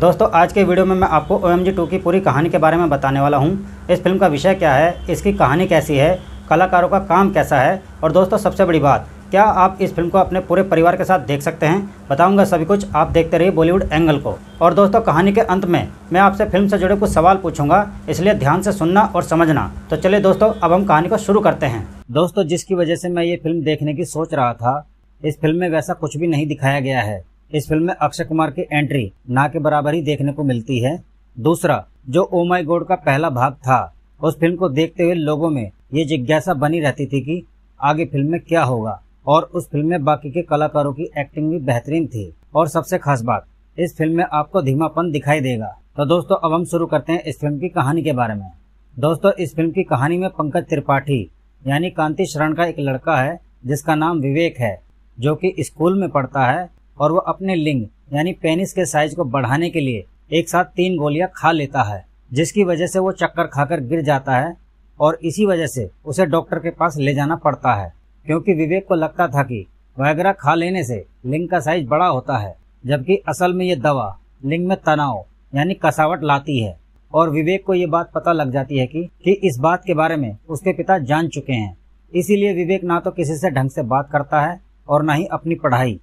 दोस्तों आज के वीडियो में मैं आपको ओ एम की पूरी कहानी के बारे में बताने वाला हूँ इस फिल्म का विषय क्या है इसकी कहानी कैसी है कलाकारों का काम कैसा है और दोस्तों सबसे बड़ी बात क्या आप इस फिल्म को अपने पूरे परिवार के साथ देख सकते हैं बताऊंगा सभी कुछ आप देखते रहिए बॉलीवुड एंगल को और दोस्तों कहानी के अंत में मैं आपसे फिल्म से जुड़े कुछ सवाल पूछूंगा इसलिए ध्यान से सुनना और समझना तो चलिए दोस्तों अब हम कहानी को शुरू करते हैं दोस्तों जिसकी वजह से मैं ये फिल्म देखने की सोच रहा था इस फिल्म में वैसा कुछ भी नहीं दिखाया गया है इस फिल्म में अक्षय कुमार की एंट्री ना के बराबर ही देखने को मिलती है दूसरा जो ओ माय गॉड का पहला भाग था उस फिल्म को देखते हुए लोगों में ये जिज्ञासा बनी रहती थी कि आगे फिल्म में क्या होगा और उस फिल्म में बाकी के कलाकारों की एक्टिंग भी बेहतरीन थी और सबसे खास बात इस फिल्म में आपको धीमापन दिखाई देगा तो दोस्तों अब हम शुरू करते हैं इस फिल्म की कहानी के बारे में दोस्तों इस फिल्म की कहानी में पंकज त्रिपाठी यानी कांति शरण का एक लड़का है जिसका नाम विवेक है जो कि स्कूल में पढ़ता है और वह अपने लिंग यानी पेनिस के साइज को बढ़ाने के लिए एक साथ तीन गोलियां खा लेता है जिसकी वजह से वो चक्कर खाकर गिर जाता है और इसी वजह से उसे डॉक्टर के पास ले जाना पड़ता है क्योंकि विवेक को लगता था कि वैगरा खा लेने से लिंग का साइज बड़ा होता है जबकि असल में ये दवा लिंग में तनाव यानी कसावट लाती है और विवेक को ये बात पता लग जाती है कि कि इस बात के बारे में उसके पिता जान चुके हैं इसीलिए विवेक ना तो किसी से ढंग से बात करता है और ना ही अपनी पढ़ाई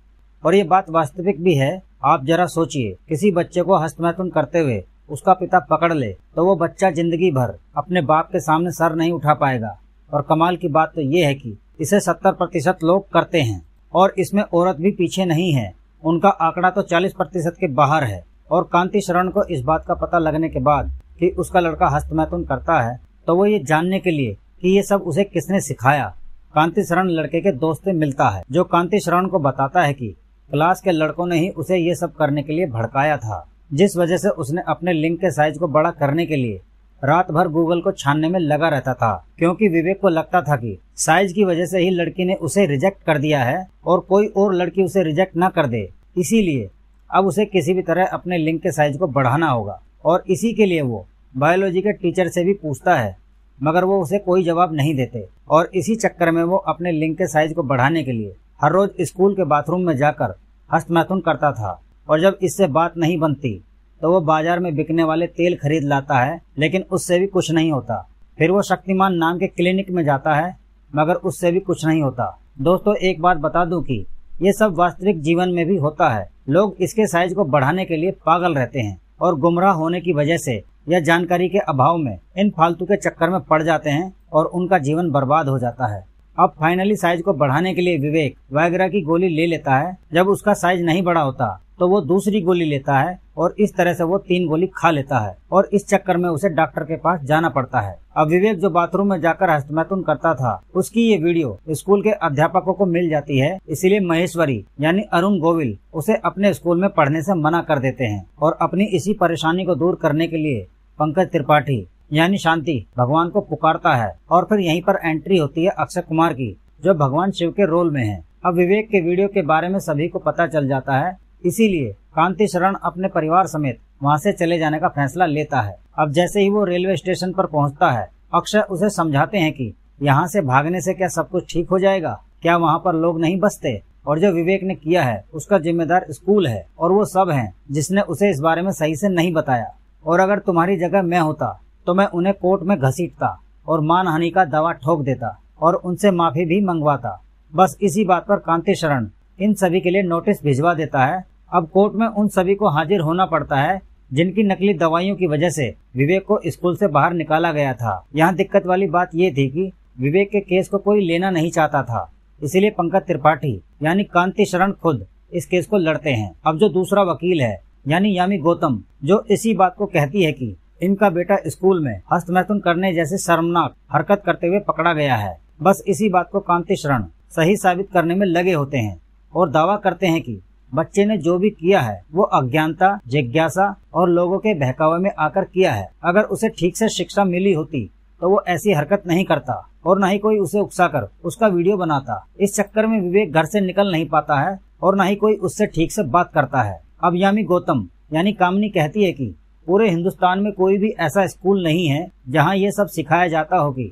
और ये बात वास्तविक भी है आप जरा सोचिए किसी बच्चे को हस्तमैथुन करते हुए उसका पिता पकड़ ले तो वो बच्चा जिंदगी भर अपने बाप के सामने सर नहीं उठा पाएगा और कमाल की बात तो ये है कि इसे सत्तर प्रतिशत लोग करते हैं और इसमें औरत भी पीछे नहीं है उनका आंकड़ा तो चालीस प्रतिशत के बाहर है और कांति शरण को इस बात का पता लगने के बाद कि उसका लड़का हस्तमैथुन करता है तो वो ये जानने के लिए कि ये सब उसे किसने सिखाया कांति शरण लड़के के दोस्त से मिलता है जो कांति शरण को बताता है कि क्लास के लड़कों ने ही उसे ये सब करने के लिए भड़काया था जिस वजह से उसने अपने लिंक के साइज को बड़ा करने के लिए रात भर गूगल को छानने में लगा रहता था क्योंकि विवेक को लगता था कि साइज की वजह से ही लड़की ने उसे रिजेक्ट कर दिया है और कोई और लड़की उसे रिजेक्ट न कर दे इसीलिए अब उसे किसी भी तरह अपने लिंक के साइज को बढ़ाना होगा और इसी के लिए वो बायोलॉजी के टीचर से भी पूछता है मगर वो उसे कोई जवाब नहीं देते और इसी चक्कर में वो अपने लिंक के साइज को बढ़ाने के लिए हर रोज स्कूल के बाथरूम में जाकर हस्तमैथुन करता था और जब इससे बात नहीं बनती तो वो बाजार में बिकने वाले तेल खरीद लाता है लेकिन उससे भी कुछ नहीं होता फिर वो शक्तिमान नाम के क्लिनिक में जाता है मगर उससे भी कुछ नहीं होता दोस्तों एक बात बता दूं कि ये सब वास्तविक जीवन में भी होता है लोग इसके साइज को बढ़ाने के लिए पागल रहते हैं और गुमराह होने की वजह से या जानकारी के अभाव में इन फालतू के चक्कर में पड़ जाते हैं और उनका जीवन बर्बाद हो जाता है अब फाइनली साइज को बढ़ाने के लिए विवेक वायग्रा की गोली ले लेता है जब उसका साइज नहीं बड़ा होता तो वो दूसरी गोली लेता है और इस तरह से वो तीन गोली खा लेता है और इस चक्कर में उसे डॉक्टर के पास जाना पड़ता है अब विवेक जो बाथरूम में जाकर हस्तमैथुन करता था उसकी ये वीडियो स्कूल के अध्यापकों को मिल जाती है इसीलिए महेश्वरी यानी अरुण गोविल उसे अपने स्कूल में पढ़ने से मना कर देते हैं और अपनी इसी परेशानी को दूर करने के लिए पंकज त्रिपाठी यानी शांति भगवान को पुकारता है और फिर यहीं पर एंट्री होती है अक्षय कुमार की जो भगवान शिव के रोल में है अब विवेक के वीडियो के बारे में सभी को पता चल जाता है इसीलिए कांति शरण अपने परिवार समेत वहाँ से चले जाने का फैसला लेता है अब जैसे ही वो रेलवे स्टेशन पर पहुँचता है अक्षय उसे समझाते हैं कि यहाँ से भागने से क्या सब कुछ ठीक हो जाएगा क्या वहाँ पर लोग नहीं बसते और जो विवेक ने किया है उसका जिम्मेदार स्कूल है और वो सब हैं जिसने उसे इस बारे में सही से नहीं बताया और अगर तुम्हारी जगह मैं होता तो मैं उन्हें कोर्ट में घसीटता और मानहानि का दावा ठोक देता और उनसे माफी भी मंगवाता बस इसी बात पर कांति शरण इन सभी के लिए नोटिस भिजवा देता है अब कोर्ट में उन सभी को हाजिर होना पड़ता है जिनकी नकली दवाइयों की वजह से विवेक को स्कूल से बाहर निकाला गया था यहाँ दिक्कत वाली बात ये थी कि विवेक के केस को कोई लेना नहीं चाहता था इसीलिए पंकज त्रिपाठी यानी कांति शरण खुद इस केस को लड़ते हैं अब जो दूसरा वकील है यानी यामी गौतम जो इसी बात को कहती है कि इनका बेटा स्कूल में हस्तमैथुन करने जैसे शर्मनाक हरकत करते हुए पकड़ा गया है बस इसी बात को कांति शरण सही साबित करने में लगे होते हैं और दावा करते हैं कि बच्चे ने जो भी किया है वो अज्ञानता जिज्ञासा और लोगों के बहकावे में आकर किया है अगर उसे ठीक से शिक्षा मिली होती तो वो ऐसी हरकत नहीं करता और न ही कोई उसे उकसाकर उसका वीडियो बनाता इस चक्कर में विवेक घर से निकल नहीं पाता है और न ही कोई उससे ठीक से बात करता है अब यामी गौतम यानी कामनी कहती है कि पूरे हिंदुस्तान में कोई भी ऐसा स्कूल नहीं है जहां ये सब सिखाया जाता हो कि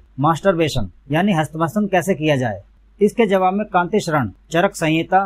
बेसन यानी हस्तमसन कैसे किया जाए इसके जवाब में कांति शरण चरक संहिता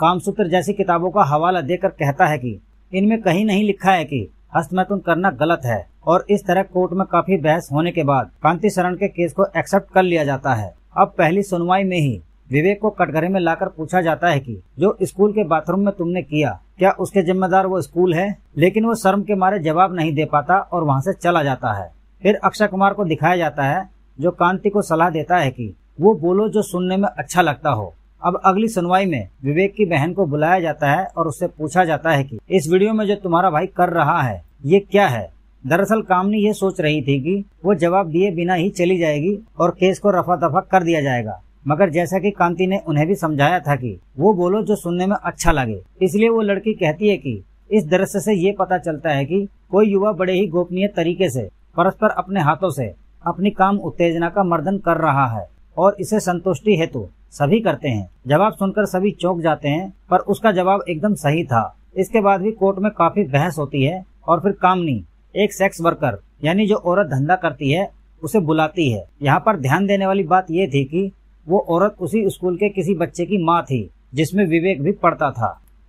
कामसूत्र जैसी किताबों का हवाला देकर कहता है कि इनमें कहीं नहीं लिखा है कि हस्तमैथुन करना गलत है और इस तरह कोर्ट में काफी बहस होने के बाद कांति शरण के केस को एक्सेप्ट कर लिया जाता है अब पहली सुनवाई में ही विवेक को कटघरे में लाकर पूछा जाता है कि जो स्कूल के बाथरूम में तुमने किया क्या उसके जिम्मेदार वो स्कूल है लेकिन वो शर्म के मारे जवाब नहीं दे पाता और वहाँ से चला जाता है फिर अक्षय कुमार को दिखाया जाता है जो कांति को सलाह देता है कि वो बोलो जो सुनने में अच्छा लगता हो अब अगली सुनवाई में विवेक की बहन को बुलाया जाता है और उससे पूछा जाता है कि इस वीडियो में जो तुम्हारा भाई कर रहा है ये क्या है दरअसल कामनी ये सोच रही थी कि वो जवाब दिए बिना ही चली जाएगी और केस को रफा दफा कर दिया जाएगा मगर जैसा कि कांति ने उन्हें भी समझाया था कि वो बोलो जो सुनने में अच्छा लगे इसलिए वो लड़की कहती है कि इस दृश्य से ये पता चलता है कि कोई युवा बड़े ही गोपनीय तरीके से परस्पर अपने हाथों से अपनी काम उत्तेजना का मर्दन कर रहा है और इसे संतुष्टि हेतु सभी करते हैं जवाब सुनकर सभी चौंक जाते हैं पर उसका जवाब एकदम सही था इसके बाद भी कोर्ट में काफी बहस होती है और फिर कामनी एक सेक्स वर्कर यानी जो औरत धंधा करती है उसे बुलाती है यहाँ पर ध्यान देने वाली बात ये थी कि वो औरत उसी स्कूल के किसी बच्चे की माँ थी जिसमें विवेक भी पढ़ता था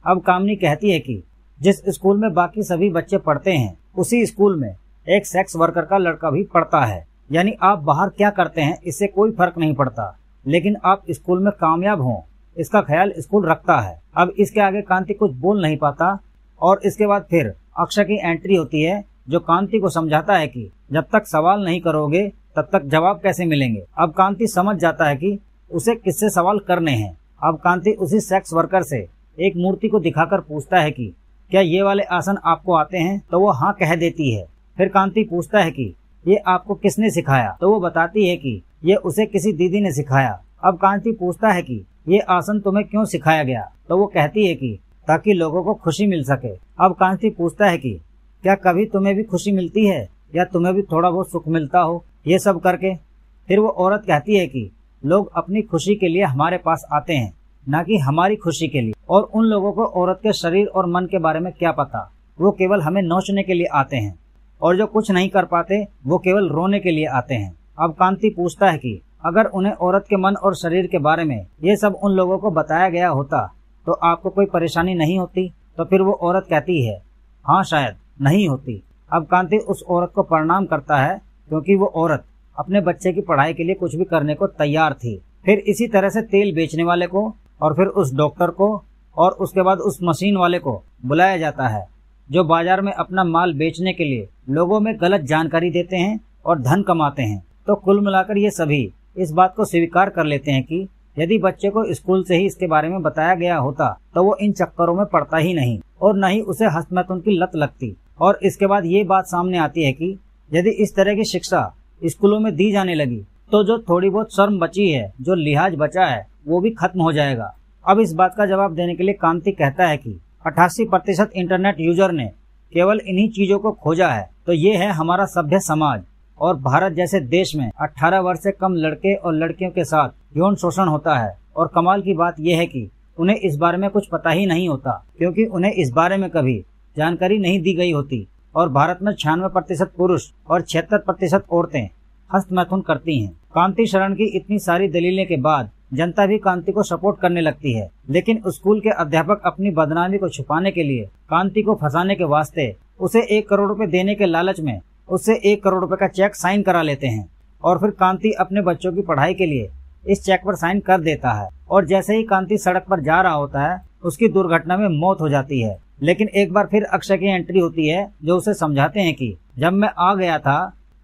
अब कामनी कहती है कि जिस स्कूल में बाकी सभी बच्चे पढ़ते हैं उसी स्कूल में एक सेक्स वर्कर का लड़का भी पढ़ता है यानी आप बाहर क्या करते हैं इससे कोई फर्क नहीं पड़ता लेकिन आप स्कूल में कामयाब हों इसका ख्याल स्कूल रखता है अब इसके आगे कांति कुछ बोल नहीं पाता और इसके बाद फिर अक्षय की एंट्री होती है जो कांति को समझाता है कि जब तक सवाल नहीं करोगे तब तक जवाब कैसे मिलेंगे अब कांति समझ जाता है कि उसे किससे सवाल करने हैं अब कांति उसी सेक्स वर्कर से एक मूर्ति को दिखाकर पूछता है कि क्या ये वाले आसन आपको आते हैं तो वो हाँ कह देती है फिर कांति पूछता है कि ये आपको किसने सिखाया तो वो बताती है कि ये उसे किसी दीदी ने सिखाया अब कांति पूछता है कि ये आसन तुम्हें क्यों सिखाया गया तो वो कहती है कि ताकि लोगों को खुशी मिल सके अब कांति पूछता है कि क्या कभी तुम्हें भी खुशी मिलती है या तुम्हें भी थोड़ा बहुत सुख मिलता हो ये सब करके फिर वो औरत कहती है कि लोग अपनी खुशी के लिए हमारे पास आते हैं न कि हमारी खुशी के लिए और उन लोगों को औरत के शरीर और मन के बारे में क्या पता वो केवल हमें नोचने के लिए आते हैं और जो कुछ नहीं कर पाते वो केवल रोने के लिए आते हैं अब कांति पूछता है कि अगर उन्हें औरत के मन और शरीर के बारे में ये सब उन लोगों को बताया गया होता तो आपको कोई परेशानी नहीं होती तो फिर वो औरत कहती है हाँ शायद नहीं होती अब कांति उस औरत को प्रणाम करता है क्योंकि वो औरत अपने बच्चे की पढ़ाई के लिए कुछ भी करने को तैयार थी फिर इसी तरह से तेल बेचने वाले को और फिर उस डॉक्टर को और उसके बाद उस मशीन वाले को बुलाया जाता है जो बाजार में अपना माल बेचने के लिए लोगों में गलत जानकारी देते हैं और धन कमाते हैं तो कुल मिलाकर ये सभी इस बात को स्वीकार कर लेते हैं कि यदि बच्चे को स्कूल से ही इसके बारे में बताया गया होता तो वो इन चक्करों में पड़ता ही नहीं और न ही उसे हस्तमैथुन की लत लगती और इसके बाद ये बात सामने आती है कि यदि इस तरह की शिक्षा स्कूलों में दी जाने लगी तो जो थोड़ी बहुत शर्म बची है जो लिहाज बचा है वो भी खत्म हो जाएगा अब इस बात का जवाब देने के लिए कांति कहता है कि 88 प्रतिशत इंटरनेट यूजर ने केवल इन्हीं चीजों को खोजा है तो ये है हमारा सभ्य समाज और भारत जैसे देश में 18 वर्ष से कम लड़के और लड़कियों के साथ यौन शोषण होता है और कमाल की बात यह है कि उन्हें इस बारे में कुछ पता ही नहीं होता क्योंकि उन्हें इस बारे में कभी जानकारी नहीं दी गई होती और भारत में छियानवे प्रतिशत पुरुष और छिहत्तर प्रतिशत औरतें हस्त मैथुन करती हैं। कांति शरण की इतनी सारी दलीलें के बाद जनता भी कांति को सपोर्ट करने लगती है लेकिन स्कूल के अध्यापक अपनी बदनामी को छुपाने के लिए कांति को फंसाने के वास्ते उसे एक करोड़ रूपए देने के लालच में उससे एक करोड़ रूपए का चेक साइन करा लेते हैं और फिर कांति अपने बच्चों की पढ़ाई के लिए इस चेक पर साइन कर देता है और जैसे ही कांति सड़क पर जा रहा होता है उसकी दुर्घटना में मौत हो जाती है लेकिन एक बार फिर अक्षय की एंट्री होती है जो उसे समझाते हैं कि जब मैं आ गया था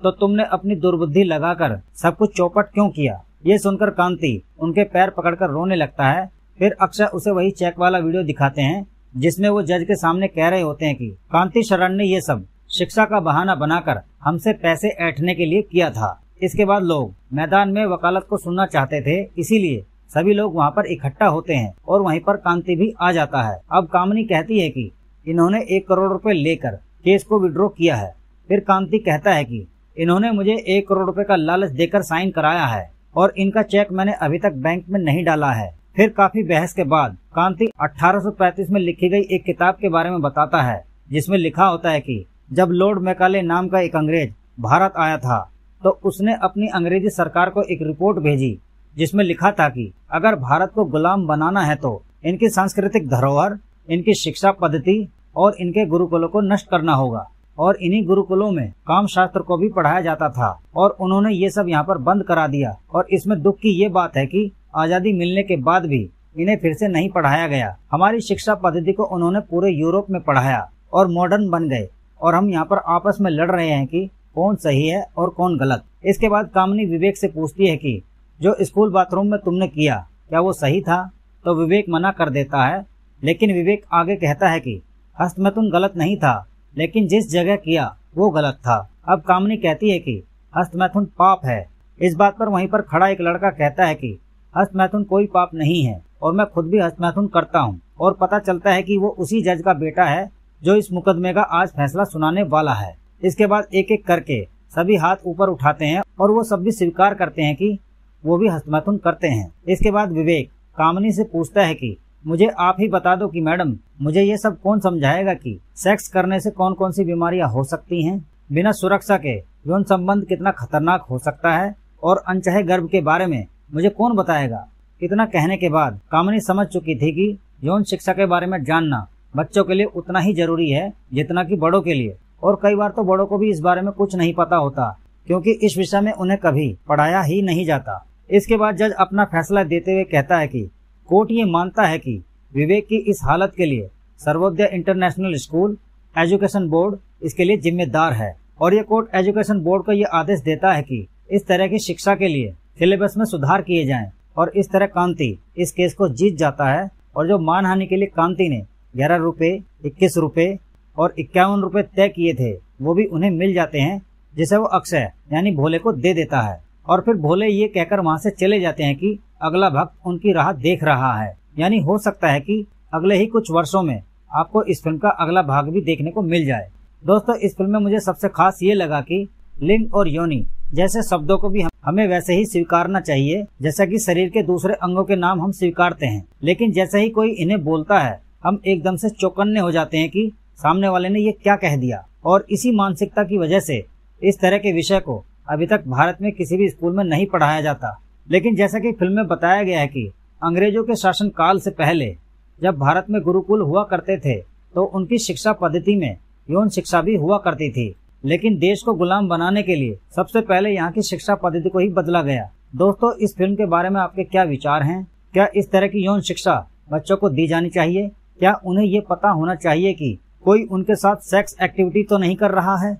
तो तुमने अपनी दुर्बुद्धि लगाकर सब कुछ चौपट क्यों किया ये सुनकर कांति उनके पैर पकड़कर रोने लगता है फिर अक्षय उसे वही चेक वाला वीडियो दिखाते हैं जिसमें वो जज के सामने कह रहे होते हैं कि कांति शरण ने ये सब शिक्षा का बहाना बनाकर हमसे पैसे ऐठने के लिए किया था इसके बाद लोग मैदान में वकालत को सुनना चाहते थे इसीलिए सभी लोग वहाँ पर इकट्ठा होते हैं और वहीं पर कांति भी आ जाता है अब कामनी कहती है कि इन्होंने एक करोड़ रुपए लेकर केस को विड्रॉ किया है फिर कांति कहता है कि इन्होंने मुझे एक करोड़ रुपए का लालच देकर साइन कराया है और इनका चेक मैंने अभी तक बैंक में नहीं डाला है फिर काफी बहस के बाद कांति 1835 में लिखी गई एक किताब के बारे में बताता है जिसमें लिखा होता है कि जब लॉर्ड मैकाले नाम का एक अंग्रेज भारत आया था तो उसने अपनी अंग्रेजी सरकार को एक रिपोर्ट भेजी जिसमें लिखा था कि अगर भारत को गुलाम बनाना है तो इनकी सांस्कृतिक धरोहर इनकी शिक्षा पद्धति और इनके गुरुकुलों को नष्ट करना होगा और इन्हीं गुरुकुलों में काम शास्त्र को भी पढ़ाया जाता था और उन्होंने ये सब यहाँ पर बंद करा दिया और इसमें दुख की ये बात है कि आज़ादी मिलने के बाद भी इन्हें फिर से नहीं पढ़ाया गया हमारी शिक्षा पद्धति को उन्होंने पूरे यूरोप में पढ़ाया और मॉडर्न बन गए और हम यहाँ पर आपस में लड़ रहे हैं कि कौन सही है और कौन गलत इसके बाद कामनी विवेक से पूछती है कि जो स्कूल बाथरूम में तुमने किया क्या वो सही था तो विवेक मना कर देता है लेकिन विवेक आगे कहता है कि हस्त में तुम गलत नहीं था लेकिन जिस जगह किया वो गलत था अब कामनी कहती है कि हस्त मैथुन पाप है इस बात पर वहीं पर खड़ा एक लड़का कहता है कि हस्त मैथुन कोई पाप नहीं है और मैं खुद भी हस्त मैथुन करता हूँ और पता चलता है कि वो उसी जज का बेटा है जो इस मुकदमे का आज फैसला सुनाने वाला है इसके बाद एक एक करके सभी हाथ ऊपर उठाते हैं और वो सब भी स्वीकार करते हैं कि वो भी हस्तमैथुन करते हैं इसके बाद विवेक कामनी से पूछता है कि मुझे आप ही बता दो कि मैडम मुझे ये सब कौन समझाएगा कि सेक्स करने से कौन कौन सी बीमारियां हो सकती हैं बिना सुरक्षा के यौन संबंध कितना खतरनाक हो सकता है और अनचाहे गर्भ के बारे में मुझे कौन बताएगा इतना कहने के बाद कामनी समझ चुकी थी कि यौन शिक्षा के बारे में जानना बच्चों के लिए उतना ही जरूरी है जितना कि बड़ों के लिए और कई बार तो बड़ों को भी इस बारे में कुछ नहीं पता होता क्योंकि इस विषय में उन्हें कभी पढ़ाया ही नहीं जाता इसके बाद जज अपना फैसला देते हुए कहता है कि कोर्ट ये मानता है कि विवेक की इस हालत के लिए Sarvodaya international school education board इसके लिए जिम्मेदार है और ये कोर्ट एजुकेशन बोर्ड को ये आदेश देता है कि इस तरह की शिक्षा के लिए सिलेबस में सुधार किए जाएं और इस तरह कांति इस केस को जीत जाता है और जो मानहानि के लिए कांति ने ग्यारह रूपए इक्कीस रूपए और इक्यावन रूपए तय किए थे वो भी उन्हें मिल जाते हैं जिसे वो अक्षय यानी भोले को दे देता है और फिर भोले ये कहकर वहाँ से चले जाते हैं कि अगला भक्त उनकी राह देख रहा है यानी हो सकता है कि अगले ही कुछ वर्षों में आपको इस फिल्म का अगला भाग भी देखने को मिल जाए दोस्तों इस फिल्म में मुझे सबसे खास ये लगा कि लिंग और योनि जैसे शब्दों को भी हमें वैसे ही स्वीकारना चाहिए जैसा कि शरीर के दूसरे अंगों के नाम हम स्वीकारते हैं लेकिन जैसे ही कोई इन्हें बोलता है हम एकदम से चौकन्ने हो जाते हैं कि सामने वाले ने ये क्या कह दिया और इसी मानसिकता की वजह से इस तरह के विषय को अभी तक भारत में किसी भी स्कूल में नहीं पढ़ाया जाता लेकिन जैसा कि फिल्म में बताया गया है कि अंग्रेजों के शासन काल से पहले जब भारत में गुरुकुल हुआ करते थे तो उनकी शिक्षा पद्धति में यौन शिक्षा भी हुआ करती थी लेकिन देश को गुलाम बनाने के लिए सबसे पहले यहाँ की शिक्षा पद्धति को ही बदला गया दोस्तों इस फिल्म के बारे में आपके क्या विचार हैं क्या इस तरह की यौन शिक्षा बच्चों को दी जानी चाहिए क्या उन्हें ये पता होना चाहिए कि कोई उनके साथ सेक्स एक्टिविटी तो नहीं कर रहा है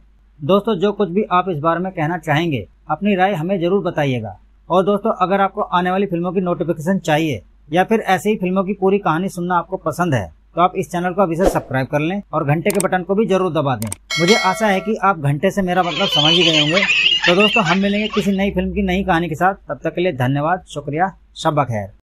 दोस्तों जो कुछ भी आप इस बारे में कहना चाहेंगे अपनी राय हमें जरूर बताइएगा और दोस्तों अगर आपको आने वाली फिल्मों की नोटिफिकेशन चाहिए या फिर ऐसे ही फिल्मों की पूरी कहानी सुनना आपको पसंद है तो आप इस चैनल को अभी से सब्सक्राइब कर लें और घंटे के बटन को भी जरूर दबा दें मुझे आशा है कि आप घंटे से मेरा मतलब समझ ही गए होंगे तो दोस्तों हम मिलेंगे किसी नई फिल्म की नई कहानी के साथ तब तक के लिए धन्यवाद शुक्रिया शब खैर